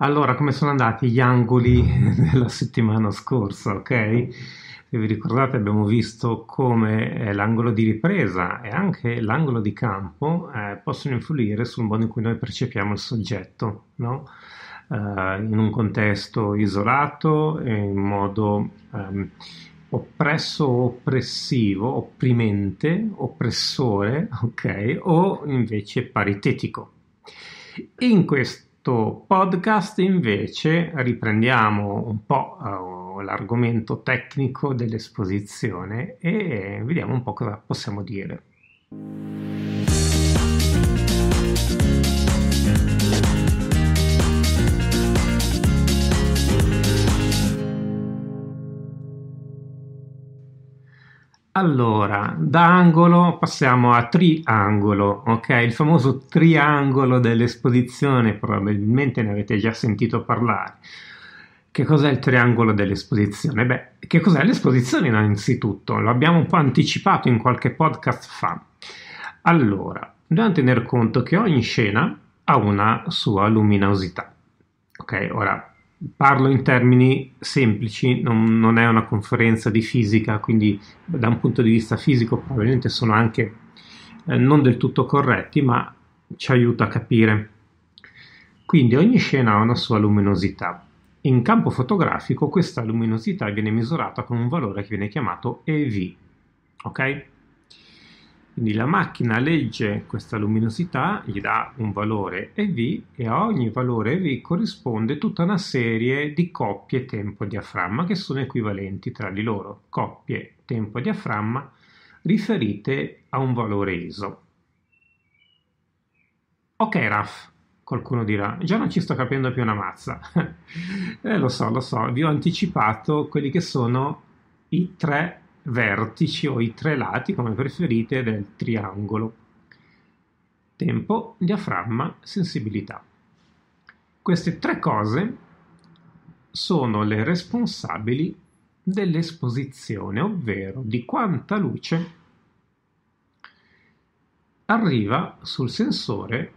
Allora, come sono andati gli angoli della settimana scorsa, ok? Se vi ricordate abbiamo visto come eh, l'angolo di ripresa e anche l'angolo di campo eh, possono influire sul modo in cui noi percepiamo il soggetto, no? eh, in un contesto isolato, in modo ehm, oppresso oppressivo, opprimente, oppressore, ok? O invece paritetico. In questo questo podcast invece riprendiamo un po' eh, l'argomento tecnico dell'esposizione e vediamo un po' cosa possiamo dire. Allora, da angolo passiamo a triangolo, ok? Il famoso triangolo dell'esposizione, probabilmente ne avete già sentito parlare. Che cos'è il triangolo dell'esposizione? Beh, che cos'è l'esposizione innanzitutto? Lo abbiamo un po' anticipato in qualche podcast fa. Allora, dobbiamo tener conto che ogni scena ha una sua luminosità. Ok, ora Parlo in termini semplici, non, non, è una conferenza di fisica, quindi da un punto di vista fisico probabilmente sono anche eh, non del tutto corretti, ma ci aiuta a capire. Quindi ogni scena ha una sua luminosità. In campo fotografico questa luminosità viene misurata con un valore che viene chiamato EV, ok? Quindi la macchina legge questa luminosità, gli dà un valore EV e a ogni valore EV corrisponde tutta una serie di coppie tempo-diaframma che sono equivalenti tra di loro, coppie tempo-diaframma riferite a un valore ISO. Ok Raf, qualcuno dirà, già non ci sto capendo più una mazza. eh, lo so, lo so, vi ho anticipato quelli che sono i tre vertici o i tre lati, come preferite, del triangolo. Tempo, diaframma, sensibilità. Queste tre cose sono le responsabili dell'esposizione, ovvero di quanta luce arriva sul sensore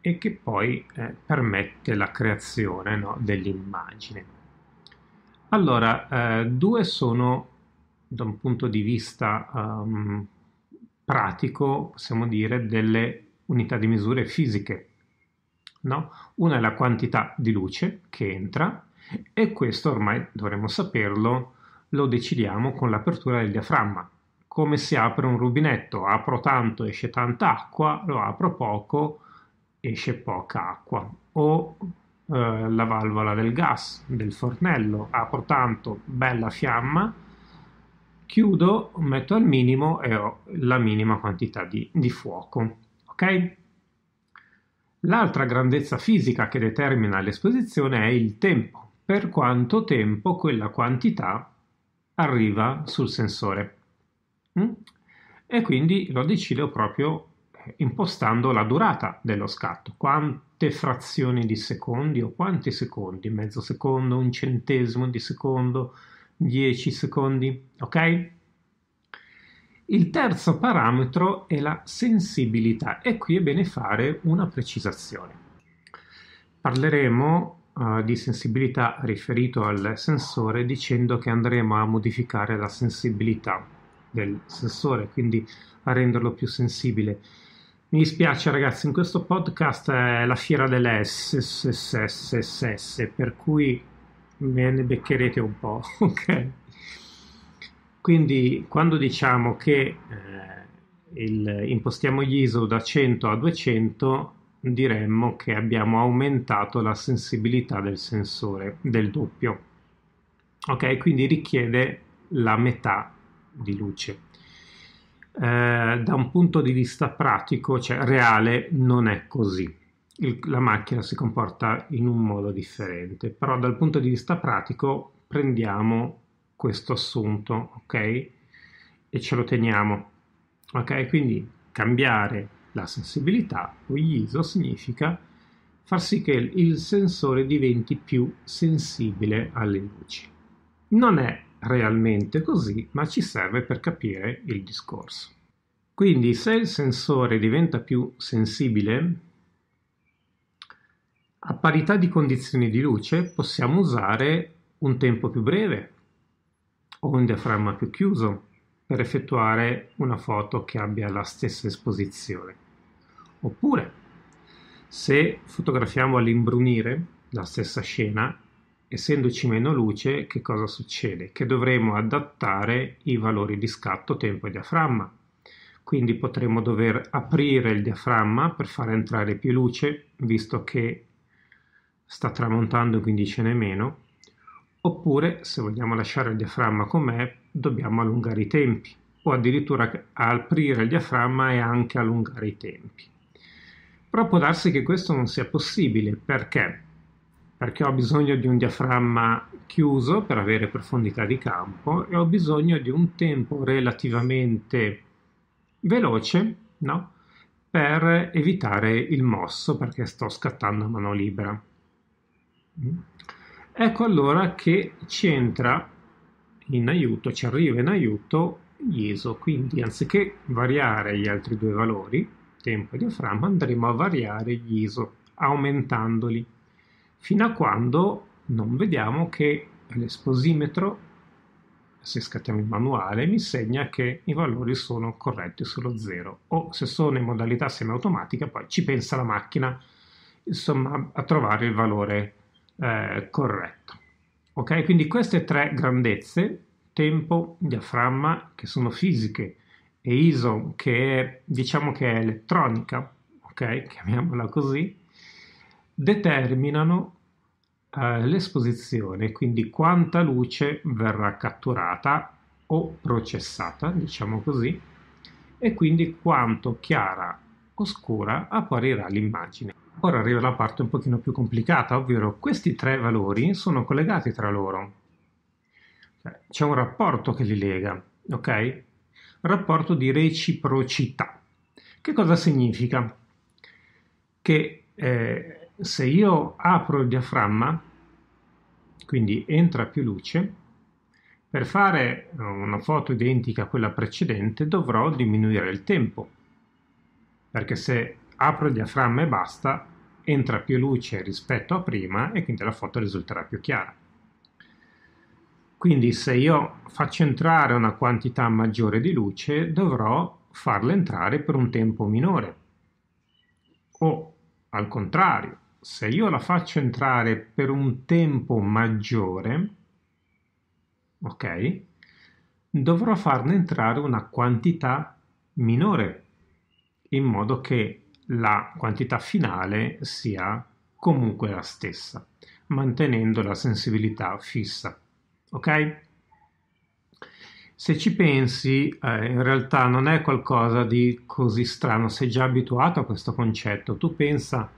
e che poi eh, permette la creazione no, dell'immagine. Allora, eh, due sono da un punto di vista um, pratico, possiamo dire, delle unità di misure fisiche. No? Una è la quantità di luce che entra e questo ormai dovremmo saperlo, lo decidiamo con l'apertura del diaframma. Come si apre un rubinetto? Apro tanto, esce tanta acqua, lo apro poco, esce poca acqua. O eh, la valvola del gas, del fornello, apro tanto, bella fiamma, chiudo, metto al minimo e ho la minima quantità di, di fuoco. Ok? L'altra grandezza fisica che determina l'esposizione è il tempo, per quanto tempo quella quantità arriva sul sensore. Mm? E quindi lo decido proprio eh, impostando la durata dello scatto, quante frazioni di secondi o quanti secondi, mezzo secondo, un centesimo di secondo, 10 secondi, ok? Il terzo parametro è la sensibilità e qui è bene fare una precisazione. Parleremo uh, di sensibilità riferito al sensore dicendo che andremo a modificare la sensibilità del sensore, quindi a renderlo più sensibile. Mi dispiace ragazzi, in questo podcast è la fiera delle dell'SSSSS, per cui me ne beccherete un po', ok? Quindi quando diciamo che eh, il, impostiamo gli ISO da 100 a 200, diremmo che abbiamo aumentato la sensibilità del sensore del doppio. Ok, quindi richiede la metà di luce. Eh, da un punto di vista pratico, cioè reale, non è così il, la macchina si comporta in un modo differente, però dal punto di vista pratico prendiamo questo assunto, ok? E ce lo teniamo, ok? Quindi cambiare la sensibilità o ISO significa far sì che il sensore diventi più sensibile alle luci. Non è realmente così, ma ci serve per capire il discorso. Quindi se il sensore diventa più sensibile, a parità di condizioni di luce possiamo usare un tempo più breve o un diaframma più chiuso per effettuare una foto che abbia la stessa esposizione. Oppure, se fotografiamo all'imbrunire la stessa scena, essendoci meno luce, che cosa succede? Che dovremo adattare i valori di scatto, tempo e diaframma. Quindi potremo dover aprire il diaframma per far entrare più luce, visto che sta tramontando quindi ce n'è meno, oppure se vogliamo lasciare il diaframma com'è dobbiamo allungare i tempi o addirittura aprire il diaframma e anche allungare i tempi. Però può darsi che questo non sia possibile perché? Perché ho bisogno di un diaframma chiuso per avere profondità di campo e ho bisogno di un tempo relativamente veloce no? per evitare il mosso perché sto scattando a mano libera. Mm. Ecco allora che ci entra in aiuto, ci arriva in aiuto ISO, quindi anziché variare gli altri due valori, tempo e diaframma, andremo a variare gli ISO, aumentandoli, fino a quando non vediamo che l'esposimetro, se scattiamo il manuale, mi segna che i valori sono corretti sullo zero, o se sono in modalità semiautomatica, poi ci pensa la macchina, insomma, a trovare il valore eh, corretto. Ok, quindi queste tre grandezze, tempo, diaframma, che sono fisiche, e ISO, che è, diciamo che è elettronica, ok, chiamiamola così, determinano eh, l'esposizione, quindi quanta luce verrà catturata o processata, diciamo così, e quindi quanto chiara o scura apparirà l'immagine. Ora arriva la parte un pochino più complicata, ovvero questi tre valori sono collegati tra loro. Cioè, c'è un rapporto che li lega, ok? Rapporto di reciprocità. Che cosa significa? Che eh, se io apro il diaframma, quindi entra più luce, per fare una foto identica a quella precedente dovrò diminuire il tempo, perché se apro il diaframma e basta, entra più luce rispetto a prima e quindi la foto risulterà più chiara. Quindi se io faccio entrare una quantità maggiore di luce dovrò farla entrare per un tempo minore. O al contrario, se io la faccio entrare per un tempo maggiore, ok, dovrò farne entrare una quantità minore in modo che la quantità finale sia comunque la stessa, mantenendo la sensibilità fissa. Ok? Se ci pensi, eh, in realtà non è qualcosa di così strano, sei già abituato a questo concetto. Tu pensa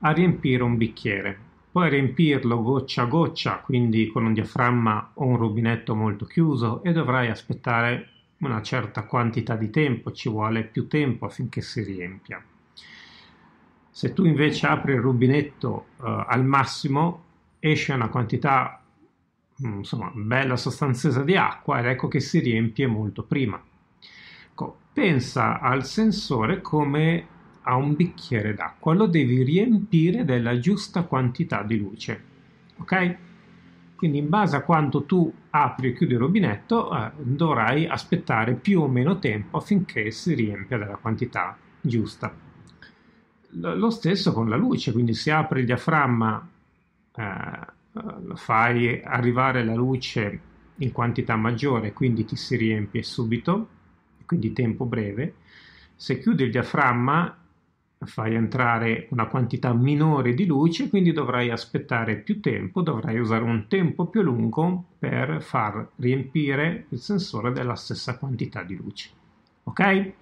a riempire un bicchiere, puoi riempirlo goccia a goccia, quindi con un diaframma o un rubinetto molto chiuso e dovrai aspettare una certa quantità di tempo, ci vuole più tempo affinché si riempia. Se tu invece apri il rubinetto eh, al massimo, esce una quantità mm, insomma, bella sostanziosa di acqua ed ecco che si riempie molto prima. Ecco, pensa al sensore come a un bicchiere d'acqua, lo devi riempire della giusta quantità di luce. Ok? Quindi in base a quanto tu apri e chiudi il rubinetto eh, dovrai aspettare più o meno tempo affinché si riempia della quantità giusta lo stesso con la luce, quindi se apri il diaframma eh, eh, fai arrivare la luce in quantità maggiore, quindi ti si riempie subito, quindi tempo breve. Se chiudi il diaframma fai entrare una quantità minore di luce, quindi dovrai aspettare più tempo, dovrai usare un tempo più lungo per far riempire il sensore della stessa quantità di luce. Ok?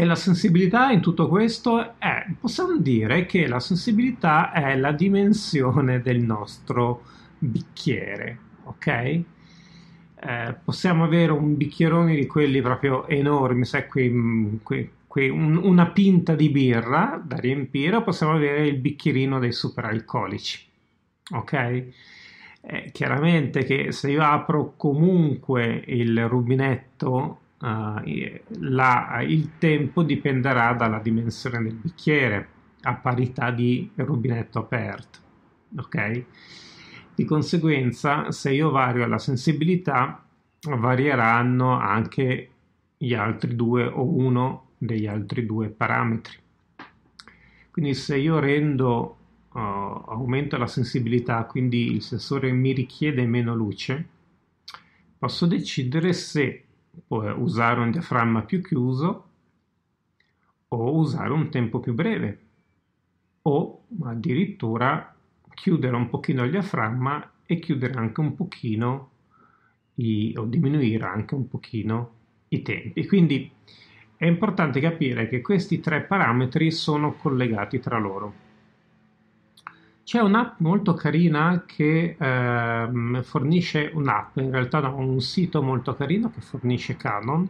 E la sensibilità in tutto questo è, possiamo dire che la sensibilità è la dimensione del nostro bicchiere, ok? Eh, possiamo avere un bicchierone di quelli proprio enormi, sai, qui, qui, qui un, una pinta di birra da riempire, o possiamo avere il bicchierino dei superalcolici, ok? Eh, chiaramente che se io apro comunque il rubinetto eh, la, il tempo dipenderà dalla dimensione del bicchiere a parità di rubinetto aperto. Ok? Di conseguenza, se io vario la sensibilità, varieranno anche gli altri due o uno degli altri due parametri. Quindi se io rendo, uh, aumento la sensibilità, quindi il sensore mi richiede meno luce, posso decidere se usare un diaframma più chiuso o usare un tempo più breve o addirittura chiudere un pochino il diaframma e chiudere anche un pochino i, o diminuire anche un pochino i tempi. Quindi è importante capire che questi tre parametri sono collegati tra loro. C'è un'app molto carina che ehm, fornisce un'app, in realtà no, un sito molto carino che fornisce Canon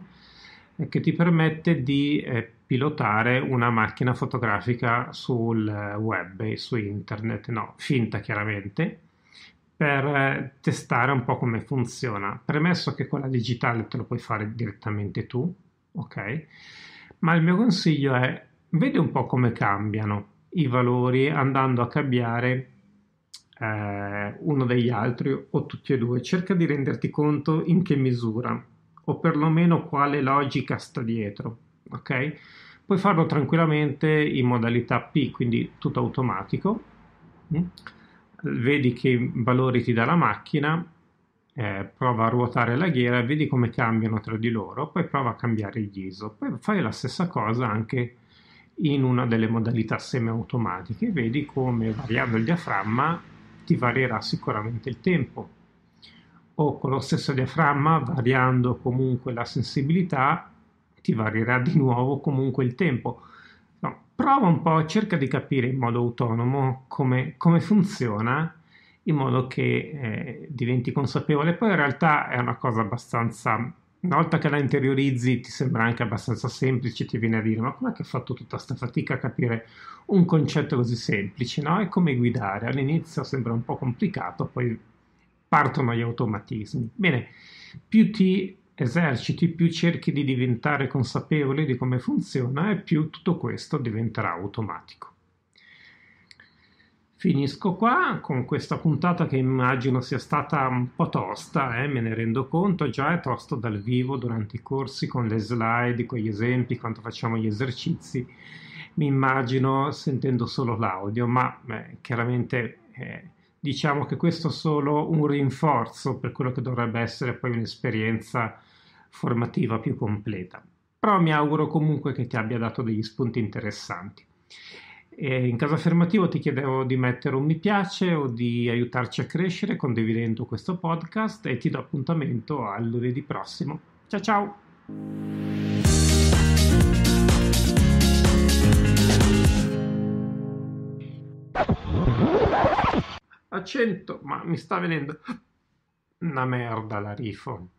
eh, che ti permette di eh, pilotare una macchina fotografica sul eh, web e su internet, no, finta chiaramente, per eh, testare un po' come funziona. Premesso che quella digitale te lo puoi fare direttamente tu, ok? Ma il mio consiglio è vedi un po' come cambiano i valori andando a cambiare eh, uno degli altri o tutti e due. Cerca di renderti conto in che misura o perlomeno quale logica sta dietro, ok? Puoi farlo tranquillamente in modalità P, quindi tutto automatico. Mm? Vedi che valori ti dà la macchina, eh, prova a ruotare la ghiera, vedi come cambiano tra di loro, poi prova a cambiare il ISO. Poi fai la stessa cosa anche in una delle modalità semiautomatiche, vedi come variando il diaframma ti varierà sicuramente il tempo. O con lo stesso diaframma, variando comunque la sensibilità, ti varierà di nuovo comunque il tempo. No, prova un po', cerca di capire in modo autonomo come, come funziona in modo che eh, diventi consapevole. Poi in realtà è una cosa abbastanza una volta che la interiorizzi ti sembra anche abbastanza semplice, ti viene a dire ma com'è che ho fatto tutta questa fatica a capire un concetto così semplice, no? È come guidare, all'inizio sembra un po' complicato, poi partono gli automatismi. Bene, più ti eserciti, più cerchi di diventare consapevole di come funziona e più tutto questo diventerà automatico. Finisco qua con questa puntata che immagino sia stata un po' tosta, eh, me ne rendo conto, già è tosto dal vivo durante i corsi con le slide, con gli esempi, quando facciamo gli esercizi, mi immagino sentendo solo l'audio, ma eh, chiaramente eh, diciamo che questo è solo un rinforzo per quello che dovrebbe essere poi un'esperienza formativa più completa. Però mi auguro comunque che ti abbia dato degli spunti interessanti. E in caso affermativo ti chiedevo di mettere un mi piace o di aiutarci a crescere condividendo questo podcast e ti do appuntamento al lunedì prossimo. Ciao ciao! accento, ma mi sta venendo una merda la rifo.